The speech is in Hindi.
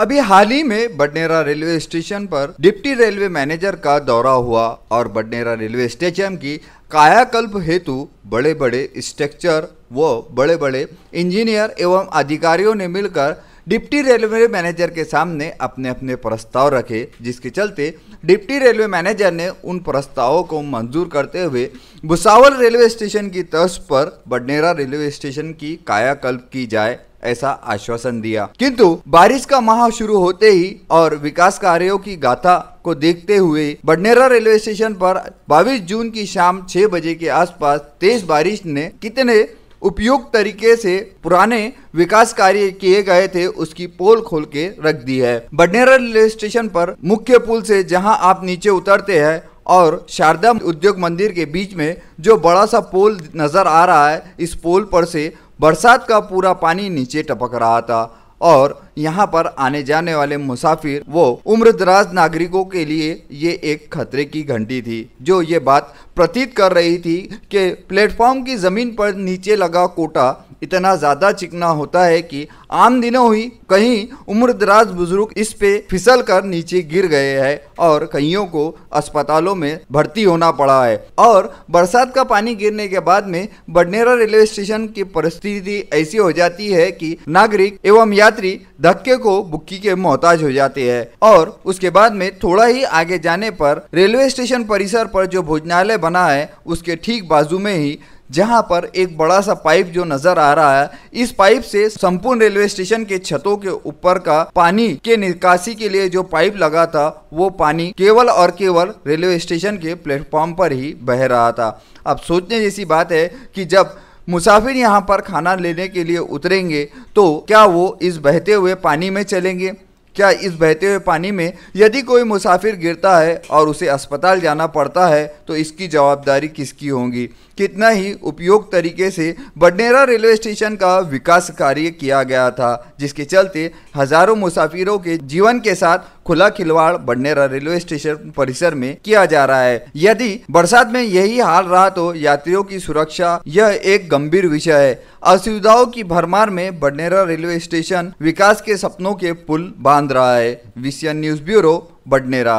अभी हाल ही में बडनेरा रेलवे स्टेशन पर डिप्टी रेलवे मैनेजर का दौरा हुआ और बडनेरा रेलवे स्टेशन की कायाकल्प हेतु बड़े बड़े स्ट्रक्चर व बड़े बड़े इंजीनियर एवं अधिकारियों ने मिलकर डिप्टी रेलवे मैनेजर के सामने अपने अपने प्रस्ताव रखे जिसके चलते डिप्टी रेलवे मैनेजर ने उन प्रस्तावों को मंजूर करते हुए भुसावल रेलवे स्टेशन की तर्ज पर बडनेरा रेलवे स्टेशन की कायाकल्प की जाए ऐसा आश्वासन दिया किंतु बारिश का माह शुरू होते ही और विकास कार्यों की गाथा को देखते हुए बडनेरा रेलवे स्टेशन पर 22 जून की शाम 6 बजे के आसपास तेज बारिश ने कितने उपयुक्त तरीके से पुराने विकास कार्य किए गए थे उसकी पोल खोल के रख दी है बडनेरा रेलवे स्टेशन पर मुख्य पुल से जहां आप नीचे उतरते हैं और शारदा उद्योग मंदिर के बीच में जो बड़ा सा पोल नज़र आ रहा है इस पोल पर से बरसात का पूरा पानी नीचे टपक रहा था और यहाँ पर आने जाने वाले मुसाफिर वो उम्रदराज नागरिकों के लिए ये एक खतरे की घंटी थी जो ये बात प्रतीत कर रही थी कि प्लेटफॉर्म की ज़मीन पर नीचे लगा कोटा इतना ज़्यादा चिकना होता है कि आम दिनों ही कहीं उम्रदराज बुजुर्ग इस पे फिसल कर नीचे गिर गए हैं और कईयों को अस्पतालों में भर्ती होना पड़ा है और बरसात का पानी गिरने के बाद में बडनेरा रेलवे स्टेशन की परिस्थिति ऐसी हो जाती है कि नागरिक एवं यात्री धक्के को बुक्की के मोहताज हो जाती है और उसके बाद में थोड़ा ही आगे जाने पर रेलवे स्टेशन परिसर पर जो भोजनालय बना है उसके ठीक बाजू में ही जहां पर एक बड़ा सा पाइप जो नजर आ रहा है इस पाइप से संपूर्ण रेलवे स्टेशन के छतों के ऊपर का पानी के निकासी के लिए जो पाइप लगा था वो पानी केवल और केवल रेलवे स्टेशन के प्लेटफॉर्म पर ही बह रहा था अब सोचने जैसी बात है कि जब मुसाफिर यहाँ पर खाना लेने के लिए उतरेंगे तो क्या वो इस बहते हुए पानी में चलेंगे क्या इस बहते हुए पानी में यदि कोई मुसाफिर गिरता है और उसे अस्पताल जाना पड़ता है तो इसकी जवाबदारी किसकी होगी कितना ही उपयोग तरीके से बडनेरा रेलवे स्टेशन का विकास कार्य किया गया था जिसके चलते हजारों मुसाफिरों के जीवन के साथ खुला खिलवाड़ बडनेरा रेलवे स्टेशन परिसर में किया जा रहा है यदि बरसात में यही हाल रहा तो यात्रियों की सुरक्षा यह एक गंभीर विषय है असुविधाओं की भरमार में बडनेरा रेलवे स्टेशन विकास के सपनों के पुल बांध Andhra vision news bureau Badnera